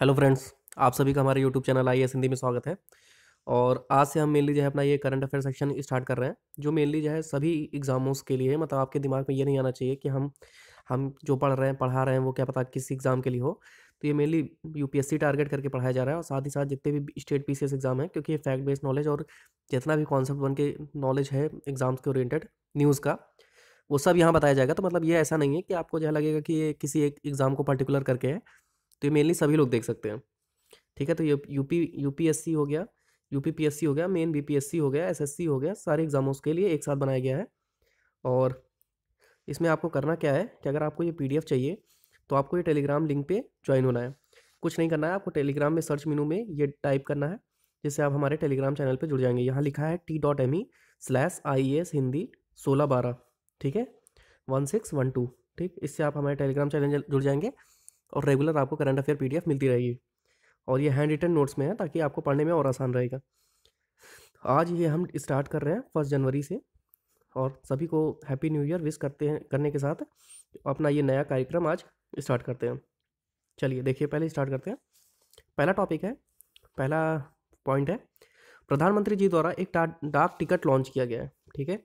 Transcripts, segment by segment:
hello friends आप सभी का हमारे YouTube channel I S Hindi में स्वागत है और आज से हम मेनली जो है अपना ये करंट अफेयर सेक्शन स्टार्ट कर रहे हैं जो मेनली जो है सभी एग्ज़ामों के लिए मतलब आपके दिमाग में ये नहीं आना चाहिए कि हम हम जो पढ़ रहे हैं पढ़ा रहे हैं वो क्या पता किस एग्ज़ाम के लिए हो तो ये मेनली यू टारगेट करके पढ़ाया जा रहा है और साथ ही साथ जितने भी स्टेट पी एग्ज़ाम हैं क्योंकि ये फैक्ट बेस्ड नॉलेज और जितना भी कॉन्सेप्ट बन के नॉलेज है एग्ज़ाम्स के ओरिएटेड न्यूज़ का वो सब यहाँ बताया जाएगा तो मतलब ये ऐसा नहीं है कि आपको जो लगेगा कि ये किसी एक एग्ज़ाम को पर्टिकुलर करके है तो ये मेनली सभी लोग देख सकते हैं ठीक है तो ये यूपी यूपीएससी हो गया यूपीपीएससी हो गया मेन बीपीएससी हो गया एसएससी हो गया सारे एग्ज़ामों के लिए एक साथ बनाया गया है और इसमें आपको करना क्या है कि अगर आपको ये पीडीएफ चाहिए तो आपको ये टेलीग्राम लिंक पे ज्वाइन होना है कुछ नहीं करना है आपको टेलीग्राम में सर्च मीनू में ये टाइप करना है जिससे आप हमारे टेलीग्राम चैनल पे जुड़ जाएंगे यहाँ लिखा है T dot M E slash I S Hindi सोलह बारह ठीक है वन सिक्स वन टू ठीक इससे आप हमारे टेलीग्राम चैनल जुड़ जाएंगे और रेगुलर आपको करंट अफेयर पी मिलती रहेगी और ये हैंड रिटन नोट्स में है ताकि आपको पढ़ने में और आसान रहेगा आज ये हम स्टार्ट कर रहे हैं फर्स्ट जनवरी से और सभी को हैप्पी न्यू ईयर विश करते हैं करने के साथ अपना ये नया कार्यक्रम आज स्टार्ट करते हैं चलिए देखिए पहले स्टार्ट करते हैं पहला टॉपिक है पहला पॉइंट है प्रधानमंत्री जी द्वारा एक डाक टिकट लॉन्च किया गया है ठीक है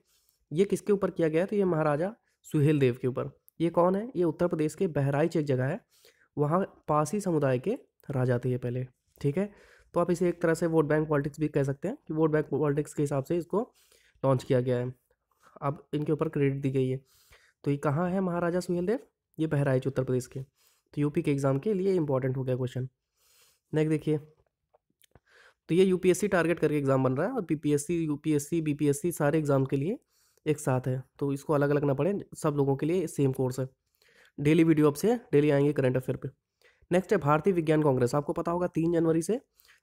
ये किसके ऊपर किया गया है तो ये महाराजा सुहेल देव के ऊपर ये कौन है ये उत्तर प्रदेश के बहराइच एक जगह है वहाँ पासी समुदाय के राजा थे ये पहले ठीक है तो आप इसे एक तरह से वोट बैंक पॉलिटिक्स भी कह सकते हैं कि वोट बैंक पॉलिटिक्स के हिसाब से इसको लॉन्च किया गया है अब इनके ऊपर क्रेडिट दी गई है तो ये कहाँ है महाराजा सुहेल देव ये बहराइच उत्तर प्रदेश के तो यूपी के एग्ज़ाम के लिए इंपॉर्टेंट हो गया क्वेश्चन नेक्स्ट देखिए तो ये यूपीएससी टारगेट करके एग्ज़ाम बन रहा है और पीपीएससी यूपीएससी बीपीएससी सारे एग्ज़ाम के लिए एक साथ है तो इसको अलग अलग ना पड़े सब लोगों के लिए सेम कोर्स है डेली वीडियो आपसे डेली आएंगे करंट अफेयर पे नेक्स्ट है भारतीय विज्ञान कांग्रेस आपको पता होगा तीन जनवरी से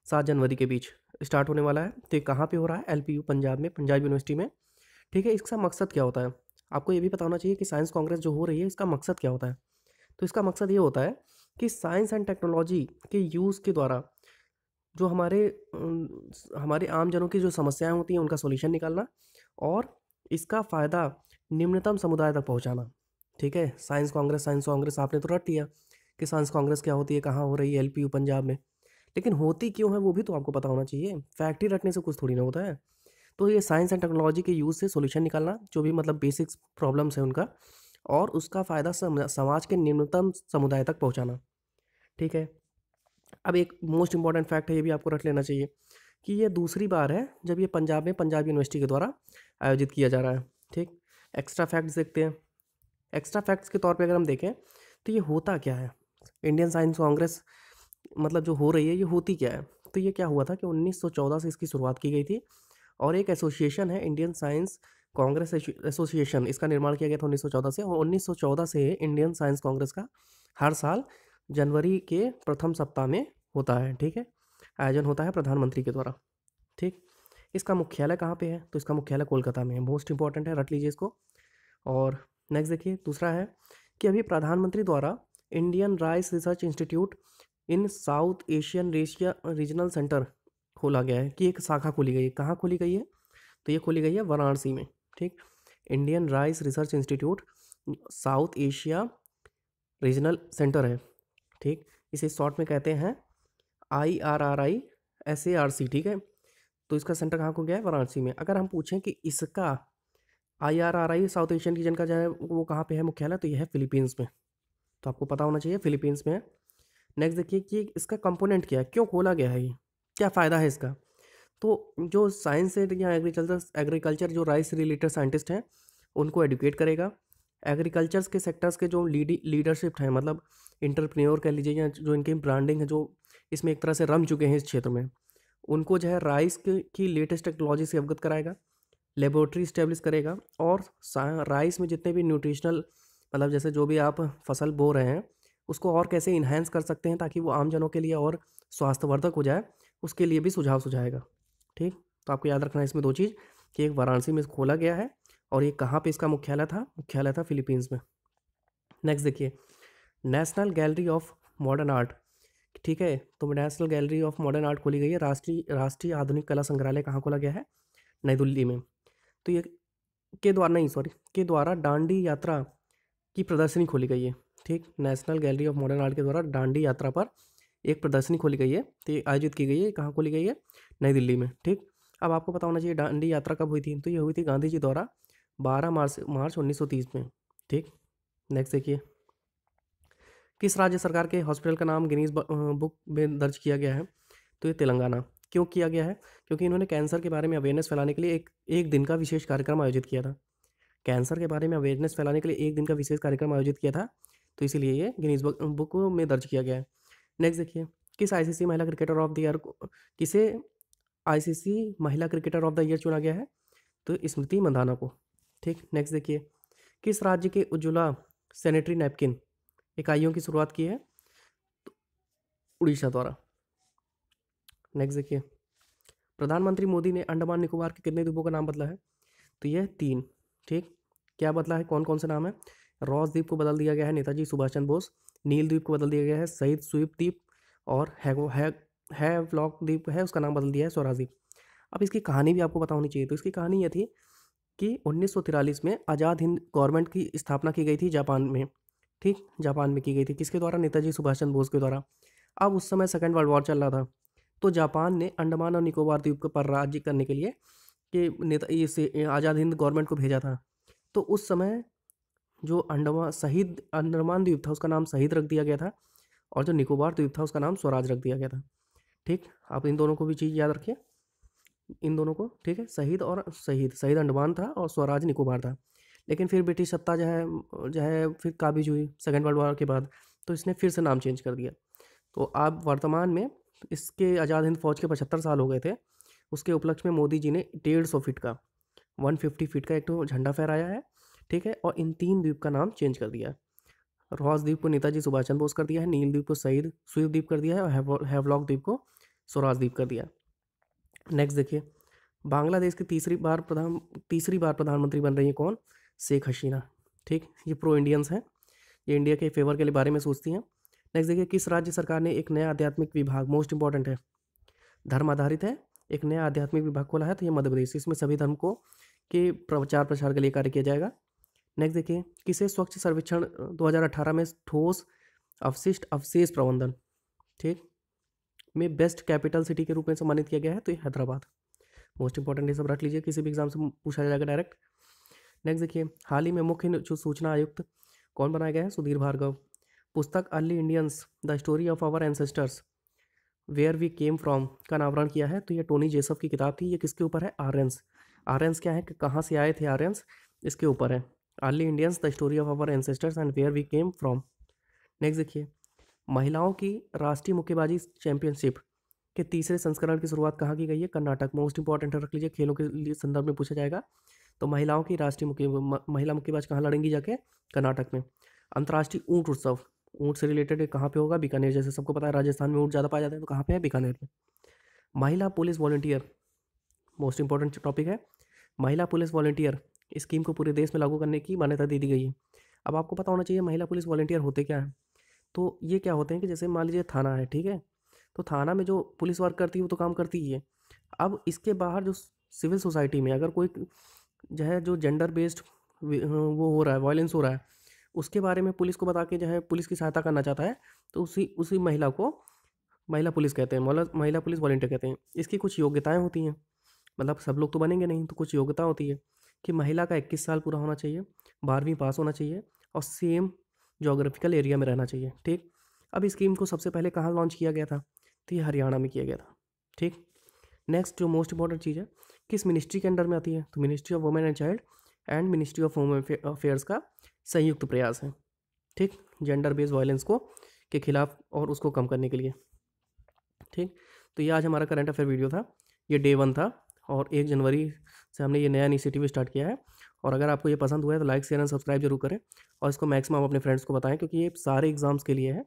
सात जनवरी के बीच स्टार्ट होने वाला है तो ये कहाँ पर हो रहा है एल पंजाब में पंजाब यूनिवर्सिटी में ठीक है इसका मकसद क्या होता है आपको ये भी पता होना चाहिए कि साइंस कांग्रेस जो हो रही है इसका मकसद क्या होता है तो इसका मकसद ये होता है कि साइंस एंड टेक्नोलॉजी के यूज़ के द्वारा जो हमारे हमारे आमजनों की जो समस्याएं होती हैं उनका सोल्यूशन निकालना और इसका फ़ायदा निम्नतम समुदाय तक पहुंचाना ठीक है साइंस कांग्रेस साइंस कांग्रेस आपने तो रट दिया कि साइंस कांग्रेस क्या होती है कहाँ हो रही है एल पंजाब में लेकिन होती क्यों है वो भी तो आपको पता होना चाहिए फैक्ट्री रटने से कुछ थोड़ी ना होता है तो ये साइंस एंड टेक्नोलॉजी के यूज़ से सोल्यूशन निकालना जो भी मतलब बेसिक्स प्रॉब्लम्स है उनका और उसका फ़ायदा समाज के न्यूनतम समुदाय तक पहुँचाना ठीक है अब एक मोस्ट इंपॉर्टेंट फैक्ट है ये भी आपको रख लेना चाहिए कि ये दूसरी बार है जब ये पंजाब में पंजाब यूनिवर्सिटी के द्वारा आयोजित किया जा रहा है ठीक एक्स्ट्रा फैक्ट्स देखते हैं एक्स्ट्रा फैक्ट्स के तौर पे अगर हम देखें तो ये होता क्या है इंडियन साइंस कांग्रेस मतलब जो हो रही है ये होती क्या है तो ये क्या हुआ था कि 1914 से इसकी शुरुआत की गई थी और एक एसोसिएशन है इंडियन साइंस कांग्रेस एसोसिएशन इसका निर्माण किया गया था उन्नीस से और उन्नीस से इंडियन साइंस कांग्रेस का हर साल जनवरी के प्रथम सप्ताह में होता है ठीक है आयोजन होता है प्रधानमंत्री के द्वारा ठीक इसका मुख्यालय कहाँ पे है तो इसका मुख्यालय कोलकाता में है मोस्ट इंपॉर्टेंट है रट लीजिए इसको और नेक्स्ट देखिए दूसरा है कि अभी प्रधानमंत्री द्वारा Indian rice research institute in south Asian रेशिया रीजनल सेंटर खोला गया है कि एक शाखा खोली गई है कहाँ खोली गई है तो ये खोली गई है वाराणसी में ठीक Indian rice research institute south Asia regional centre है ठीक इसे शॉर्ट में कहते हैं I R R I S A R C ठीक है तो इसका सेंटर कहाँ को गया है वाराणसी में अगर हम पूछें कि इसका I R R I south Asian region का जो है वो कहाँ पे है मुख्यालय तो यह है फिलीपींस में तो आपको पता होना चाहिए फिलीपींस में है नेक्स्ट देखिए कि इसका कंपोनेंट क्या है क्यों खोला गया है ये क्या फ़ायदा है इसका तो जो साइंस से या एग्रीकल्चर एग्रीकल्चर जो राइस रिलेटेड साइंटिस्ट हैं उनको एडुकेट करेगा एग्रीकल्चर्स के सेक्टर्स के जो लीडरशिप हैं मतलब इंटरप्रेन्योर कह लीजिए या जो इनकी ब्रांडिंग है जो इसमें एक तरह से रम चुके हैं इस क्षेत्र में उनको जो है राइस की लेटेस्ट टेक्नोलॉजी से अवगत कराएगा लेबोरेटरी इस्टेब्लिश करेगा और राइस में जितने भी न्यूट्रिशनल मतलब जैसे जो भी आप फसल बो रहे हैं उसको और कैसे इन्हेंस कर सकते हैं ताकि वो आमजनों के लिए और स्वास्थ्यवर्धक हो जाए उसके लिए भी सुझाव सुझाएगा ठीक तो आपको याद रखना है इसमें दो चीज़ कि एक वाराणसी में खोला गया है और ये कहाँ पे इसका मुख्यालय था मुख्यालय था फिलीपींस में नेक्स्ट देखिए national gallery of modern art ठीक है तो national gallery of modern art खोली गई है राष्ट्रीय राष्ट्रीय आधुनिक कला संग्रहालय कहाँ खोला गया है नई दिल्ली में तो ये के द्वारा नहीं सॉरी के द्वारा डांडी यात्रा की प्रदर्शनी खोली गई है ठीक national gallery of modern art के द्वारा डांडी यात्रा पर एक प्रदर्शनी खोली गई है तो ये आयोजित की गई है कहाँ खोली गई है नई दिल्ली में ठीक अब आपको पता होना चाहिए डांडी यात्रा कब हुई थी तो ये हुई थी गांधी जी द्वारा बारह मार्च मार्च 1930 में ठीक नेक्स्ट देखिए किस राज्य सरकार के हॉस्पिटल का नाम गिनीज बुक में दर्ज किया गया है तो ये तेलंगाना क्यों किया गया है क्योंकि इन्होंने कैंसर के बारे में अवेयरनेस फैलाने के लिए एक एक दिन का विशेष कार्यक्रम आयोजित किया था कैंसर के बारे में अवेयरनेस फैलाने के लिए एक दिन का विशेष कार्यक्रम आयोजित किया था तो इसीलिए ये गिनीज बुक में दर्ज किया गया है नेक्स्ट देखिए किस आईसीसी महिला क्रिकेटर ऑफ द ईयर को किसे आईसीसी महिला क्रिकेटर ऑफ द ईयर चुना गया है तो स्मृति मंदाना को ठीक नेक्स्ट देखिए किस राज्य के उज्ज्वला सैनिटरी नैपकिन इकाइयों की शुरुआत की है तो उड़ीसा द्वारा नेक्स्ट देखिए प्रधानमंत्री मोदी ने अंडमान निकोबार के कितने द्वीपों का नाम बदला है तो यह तीन ठीक क्या बदला है कौन कौन से नाम है रॉस द्वीप को बदल दिया गया है नेताजी सुभाष चंद्र बोस नील द्वीप को बदल दिया गया है शहीद स्वीप द्वीप और हैगो है है ब्लॉक द्वीप है उसका नाम बदल दिया है स्वराज द्वीप अब इसकी कहानी भी आपको पता होनी चाहिए तो इसकी कहानी यह थी कि उन्नीस में आज़ाद हिंद गवर्नमेंट की स्थापना की गई थी जापान में ठीक जापान में की गई थी किसके द्वारा नेताजी सुभाष चंद्र बोस के द्वारा अब उस समय सेकेंड वर्ल्ड वॉर चल रहा था तो जापान ने अंडमान और निकोबार द्वीप पर राज्य करने के लिए के नेता इसे आज़ाद हिंद गवर्नमेंट को भेजा था तो उस समय जो अंडमान शहीद अंडमान द्वीप था उसका नाम शहीद रख दिया गया था और जो निकोबार द्वीप था उसका नाम स्वराज रख दिया गया था ठीक आप इन दोनों को भी चीज़ याद रखिए इन दोनों को ठीक है शहीद और शहीद शहीद अंडमान था और स्वराज निकोबार था लेकिन फिर ब्रिटिश सत्ता जो है जो है फिर काबिज हुई सेकेंड वर्ल्ड वॉर के बाद तो इसने फिर से नाम चेंज कर दिया तो आप वर्तमान में इसके आज़ाद हिंद फौज के पचहत्तर साल हो गए थे उसके उपलक्ष्य में मोदी जी ने डेढ़ सौ फीट का वन फिफ्टी फीट का एक तो झंडा फहराया है ठीक है और इन तीन द्वीप का नाम चेंज कर दिया है रोहस द्वीप को नेताजी सुभाष चंद्र बोस कर दिया है नील द्वीप को शहीद स्वीप द्वीप कर दिया है और हैवलॉक द्वीप को स्वराज द्वीप कर दिया नेक्स्ट देखिए बांग्लादेश की तीसरी बार प्रधान तीसरी बार प्रधानमंत्री बन रही है कौन शेख हसीना ठीक ये प्रो इंडियंस हैं ये इंडिया के फेवर के लिए बारे में सोचती हैं नेक्स्ट देखिए किस राज्य सरकार ने एक नया आध्यात्मिक विभाग मोस्ट इंपॉर्टेंट है धर्म आधारित है एक नया आध्यात्मिक विभाग खोला है तो ये मध्य प्रदेश इसमें सभी धर्म को के प्रचार प्रसार के लिए कार्य किया जाएगा नेक्स्ट देखिए किसे स्वच्छ सर्वेक्षण 2018 में ठोस अवशिष्ट अवशेष प्रबंधन ठीक में बेस्ट कैपिटल सिटी के रूप में सम्मानित किया गया है तो ये हैदराबाद मोस्ट इंपॉर्टेंट ये सब रख लीजिए किसी भी एग्जाम से पूछा जाएगा डायरेक्ट नेक्स्ट देखिए हाल ही में मुख्य सूचना आयुक्त कौन बनाया गया है सुधीर भार्गव पुस्तक early Indians the story of our ancestors where we came from का अनावरण किया है तो ये टोनी जेसफ की किताब थी ये किसके ऊपर है आर्यंस आर्यंस क्या है कि कहाँ से आए थे आर्यंस इसके ऊपर है early Indians the story of our ancestors and where we came from next देखिए महिलाओं की राष्ट्रीय मुक्केबाजी चैंपियनशिप के तीसरे संस्करण की शुरुआत कहाँ की गई है कर्नाटक मोस्ट इंपॉर्टेंट रख लीजिए खेलों के लिए संदर्भ में पूछा जाएगा तो महिलाओं की राष्ट्रीय मुक्के महिला मुक्केबाज कहाँ लड़ेंगी जाके कर्नाटक में अंतर्राष्ट्रीय ऊँट उत्सव ऊँट से रिलेटेड कहाँ पे होगा बीकानेर जैसे सबको पता है राजस्थान में ऊँट ज़्यादा पाया जाता है तो कहाँ पे है बीकानेर में महिला police volunteer most important topic है महिला पुलिस वॉल्टियर स्कीम को पूरे देश में लागू करने की मान्यता दे दी गई है अब आपको पता होना चाहिए महिला पुलिस वॉल्टियर होते क्या है तो ये क्या होते हैं कि जैसे मान लीजिए थाना है ठीक है तो थाना में जो पुलिस वर्क करती है वो तो काम करती ही है अब इसके बाहर जो सिविल सोसाइटी में अगर कोई जो है जो जेंडर बेस्ड वो हो रहा है वायलेंस हो रहा है उसके बारे में पुलिस को बता के जो है पुलिस की सहायता करना चाहता है तो उसी उसी महिला को महिला पुलिस कहते हैं महिला महिला पुलिस वॉल्टियर कहते हैं इसकी कुछ योग्यताएँ होती हैं मतलब सब लोग तो बनेंगे नहीं तो कुछ योग्यता होती है कि महिला का इक्कीस साल पूरा होना चाहिए बारहवीं पास होना चाहिए और सेम जोग्राफिकल एरिया में रहना चाहिए ठीक अब इस स्कीम को सबसे पहले कहाँ लॉन्च किया गया था तो ये हरियाणा में किया गया था ठीक नेक्स्ट जो मोस्ट इंपॉर्टेंट चीज़ है किस मिनिस्ट्री के अंडर में आती है तो ministry of women and child and ministry of home affairs का संयुक्त प्रयास हैं ठीक जेंडर बेस्ड वायलेंस को के खिलाफ और उसको कम करने के लिए ठीक तो ये आज हमारा करंट अफेयर वीडियो था ये डे वन था और एक जनवरी से हमने ये नया इनिशिएटिव स्टार्ट किया है और अगर आपको ये पसंद हुआ है तो लाइक शेयर एंड सब्सक्राइब जरूर करें और इसको मैक्सिमम अपने फ्रेंड्स को बताएं क्योंकि ये सारे एग्ज़ाम्स के लिए है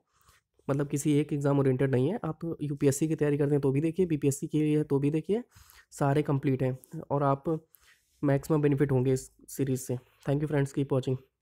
मतलब किसी एक एग्ज़ाम ओरिएंटेड नहीं है आप यूपीएससी की तैयारी करते हैं तो भी देखिए बीपीएससी लिए है तो भी देखिए सारे कंप्लीट हैं और आप मैक्सिमम बेनिफिट होंगे इस सीरीज़ से thank you friends keep watching